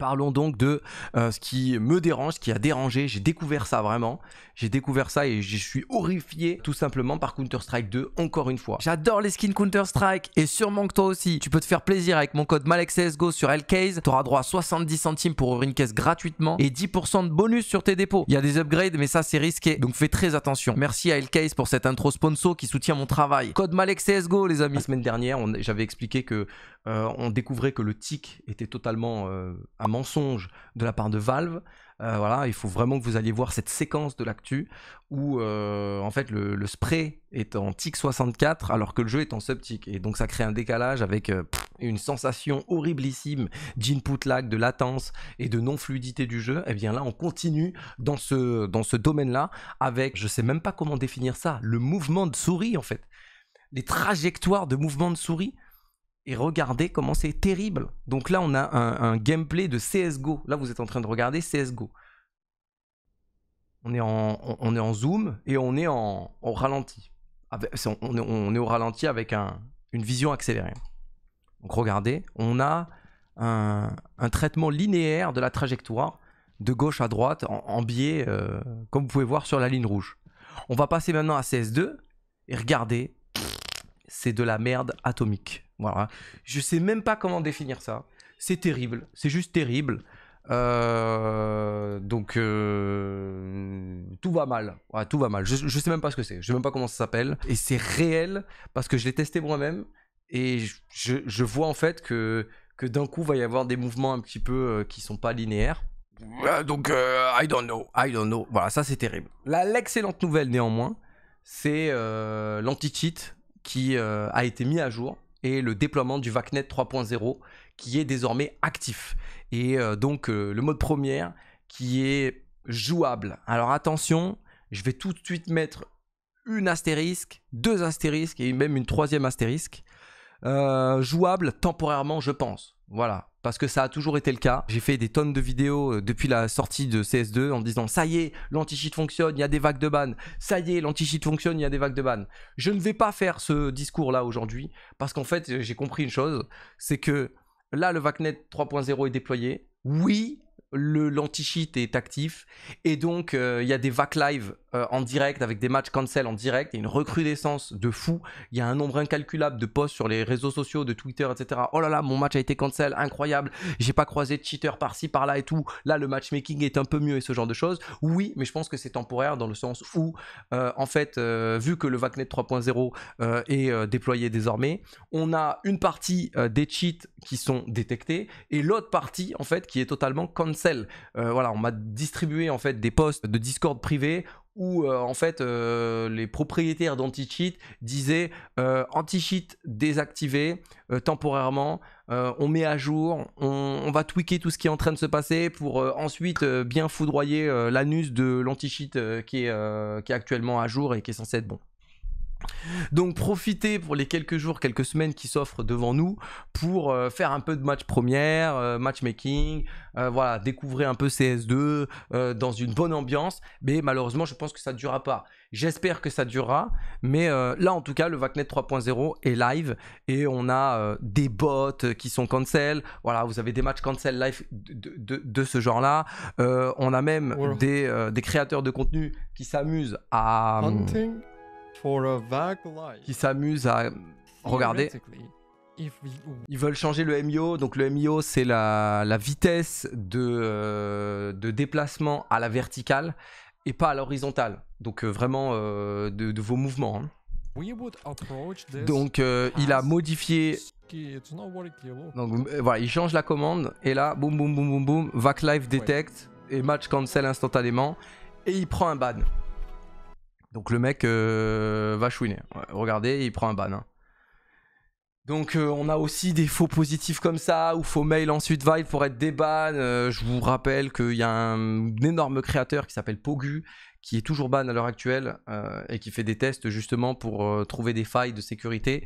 Parlons donc de euh, ce qui me dérange, ce qui a dérangé. J'ai découvert ça vraiment. J'ai découvert ça et je suis horrifié tout simplement par Counter-Strike 2 encore une fois. J'adore les skins Counter-Strike et sûrement que toi aussi. Tu peux te faire plaisir avec mon code Malexsgo sur e. tu auras droit à 70 centimes pour ouvrir une caisse gratuitement et 10% de bonus sur tes dépôts. Il y a des upgrades mais ça c'est risqué. Donc fais très attention. Merci à LKs e pour cette intro sponsor qui soutient mon travail. Code Malexsgo les amis. semaine dernière, j'avais expliqué que euh, on découvrait que le tic était totalement euh, un mensonge de la part de Valve. Euh, voilà, il faut vraiment que vous alliez voir cette séquence de l'actu où en fait le, spray est en tic 64 alors que le jeu est en sub-tic et donc ça crée un décalage avec une sensation horriblissime d'input lag, de latence et de non fluidité du jeu. Et eh bien là, on continue dans ce dans ce domaine-là avec je ne sais même pas comment définir ça, le mouvement de souris en fait, les trajectoires de mouvement de souris et regardez comment c'est terrible. Donc là, on a un, gameplay de CSGO. Là, vous êtes en train de regarder CSGO. On est en, on, est en zoom et on est en, ralenti. on, est au ralenti avec une vision accélérée. Donc regardez, on a un, traitement linéaire de la trajectoire de gauche à droite en, biais, euh, comme vous pouvez voir sur la ligne rouge. On va passer maintenant à CS2 et regardez, c'est de la merde atomique. Voilà. Je sais même pas comment définir ça. C'est terrible. C'est juste terrible. Euh, donc euh, tout va mal, tout va mal. Je, je, sais même pas ce que c'est, je sais même pas comment ça s'appelle. Et c'est réel parce que je l'ai testé moi-même et je, vois en fait que que d'un coup va y avoir des mouvements un petit peu euh, qui sont pas linéaires. Donc I don't know, I don't know. Voilà, ça c'est terrible. Là, l'excellente nouvelle néanmoins, c'est l'anti-cheat qui a été mis à jour et le déploiement du VACnet 3.0 qui est désormais actif. Et euh, donc euh, le mode première qui est jouable. Alors attention, je vais tout de suite mettre une astérisque, deux astérisques et même une troisième astérisque euh, jouable temporairement, je pense. Voilà. Parce que ça a toujours été le cas. J'ai fait des tonnes de vidéos euh, depuis la sortie de CS2 en disant ça y est, l'anti-cheat fonctionne, il y a des vagues de ban. Ça y est, l'anti-cheat fonctionne, il y a des vagues de ban. Je ne vais pas faire ce discours-là aujourd'hui parce qu'en fait, j'ai compris une chose c'est que là, le VACnet 3.0 est déployé. Oui, le l'anti-cheat est actif et donc euh, il y a des vagues live euh, en direct, avec des matchs cancel en direct, il y a une recrudescence de fou, il y a un nombre incalculable de posts sur les réseaux sociaux, de Twitter, etc. Oh là là, mon match a été cancel, incroyable, j'ai pas croisé de cheater par-ci, par-là et tout, là le matchmaking est un peu mieux et ce genre de choses. Oui, mais je pense que c'est temporaire dans le sens où, euh, en fait, euh, vu que le VACnet 3.0 est déployé désormais, on a une partie des cheats qui sont détectés et l'autre partie, en fait, qui est totalement cancel. voilà, on m'a distribué, en fait, des posts de Discord privé où euh, en fait euh, les propriétaires d'anti-cheat disaient euh, anti-cheat désactivé temporairement, on met à jour, on, va tweaker tout ce qui est en train de se passer pour ensuite bien foudroyer l'anus de l'anti-cheat qui, est actuellement à jour et qui est censé être bon. Donc profitez pour les quelques jours, quelques semaines qui s'offrent devant nous pour euh, faire un peu de match première, euh, matchmaking, euh, voilà, découvrir un peu CS2 dans une bonne ambiance. Mais malheureusement, je pense que ça ne durera pas. J'espère que ça durera, mais là en tout cas, le Vacnet 3.0 est live et on a des bots qui sont cancel. Voilà, vous avez des matchs cancel live de, ce genre-là. on a même des, des, créateurs de contenu qui s'amusent à qui s'amuse à regarder. Ils veulent changer le MIO. Donc le MIO, c'est la, vitesse de, euh, de déplacement à la verticale et pas à l'horizontale. Donc euh, vraiment euh, de, vos mouvements. Hein. Donc il a modifié. Donc voilà, il change la commande et là, boum boum boum boum boum, vac live détecte et match cancel instantanément et il prend un ban. Donc le mec euh, va chouiner. regardez, il prend un ban. Hein. Donc euh, on a aussi des faux positifs comme ça, ou faux mail ensuite il pour être déban. Euh, je vous rappelle qu'il y a un, énorme créateur qui s'appelle Pogu, qui est toujours ban à l'heure actuelle, et qui fait des tests justement pour trouver des failles de sécurité,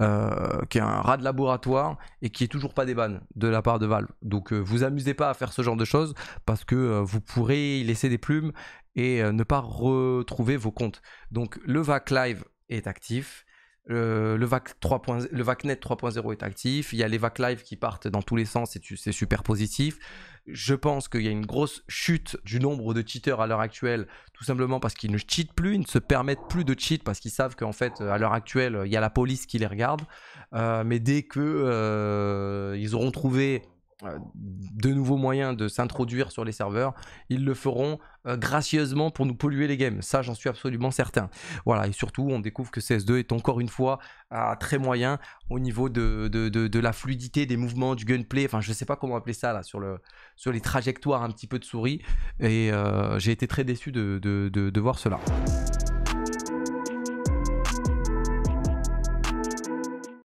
qui est un rat de laboratoire, et qui est toujours pas déban de la part de Valve. Donc vous amusez pas à faire ce genre de choses, parce que vous pourrez y laisser des plumes, et euh, ne pas retrouver vos comptes. Donc le VAC Live est actif. Euh, le, VAC 3. VACnet 3.0 est actif. Il y a les VAC Live qui partent dans tous les sens et c'est super positif. Je pense qu'il y a une grosse chute du nombre de cheaters à l'heure actuelle, tout simplement parce qu'ils ne cheatent plus, ils ne se permettent plus de cheat parce qu'ils savent qu'en fait, à l'heure actuelle, il y a la police qui les regarde. Euh, mais dès que ils auront trouvé euh, de nouveaux moyens de s'introduire sur les serveurs, ils le feront euh, gracieusement pour nous polluer les games. Ça, j'en suis absolument certain. Voilà, et surtout, on découvre que CS2 est encore une fois à euh, très moyen au niveau de, la fluidité des mouvements, du gunplay. Enfin, je sais pas comment appeler ça là, sur, le, sur les trajectoires un petit peu de souris. Et j'ai été très déçu de voir cela.